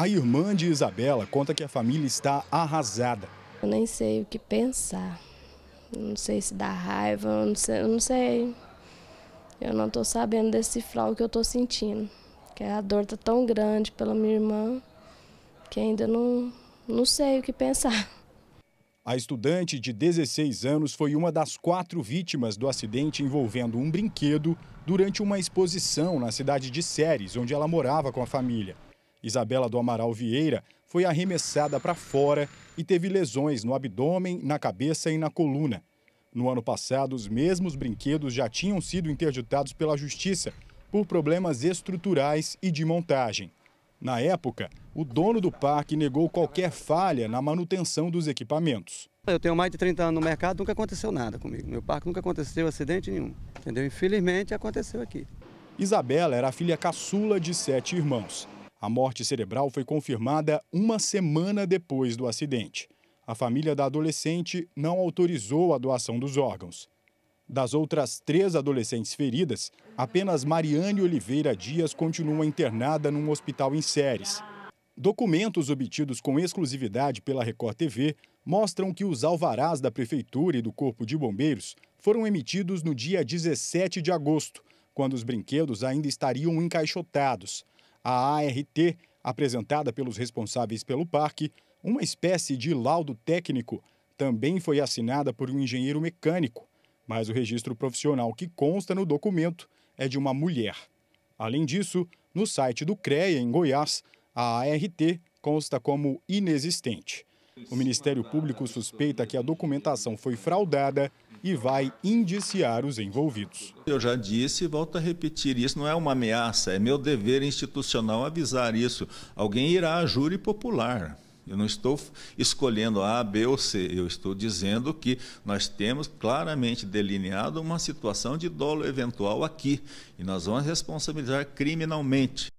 A irmã de Isabela conta que a família está arrasada. Eu nem sei o que pensar. Não sei se dá raiva, não sei, não sei. Eu não estou sabendo decifrar o que eu estou sentindo. Que a dor está tão grande pela minha irmã que ainda não, não sei o que pensar. A estudante de 16 anos foi uma das quatro vítimas do acidente envolvendo um brinquedo durante uma exposição na cidade de Séries, onde ela morava com a família. Isabela do Amaral Vieira foi arremessada para fora e teve lesões no abdômen, na cabeça e na coluna. No ano passado, os mesmos brinquedos já tinham sido interditados pela Justiça por problemas estruturais e de montagem. Na época, o dono do parque negou qualquer falha na manutenção dos equipamentos. Eu tenho mais de 30 anos no mercado, nunca aconteceu nada comigo. Meu parque nunca aconteceu acidente nenhum, entendeu? Infelizmente, aconteceu aqui. Isabela era a filha caçula de sete irmãos. A morte cerebral foi confirmada uma semana depois do acidente. A família da adolescente não autorizou a doação dos órgãos. Das outras três adolescentes feridas, apenas Mariane Oliveira Dias continua internada num hospital em Séries. Documentos obtidos com exclusividade pela Record TV mostram que os alvarás da Prefeitura e do Corpo de Bombeiros foram emitidos no dia 17 de agosto, quando os brinquedos ainda estariam encaixotados. A ART, apresentada pelos responsáveis pelo parque, uma espécie de laudo técnico, também foi assinada por um engenheiro mecânico, mas o registro profissional que consta no documento é de uma mulher. Além disso, no site do CREA, em Goiás, a ART consta como inexistente. O Ministério Público suspeita que a documentação foi fraudada e vai indiciar os envolvidos. Eu já disse e volto a repetir, isso não é uma ameaça, é meu dever institucional avisar isso. Alguém irá à júri popular. Eu não estou escolhendo A, B ou C. Eu estou dizendo que nós temos claramente delineado uma situação de dolo eventual aqui. E nós vamos responsabilizar criminalmente.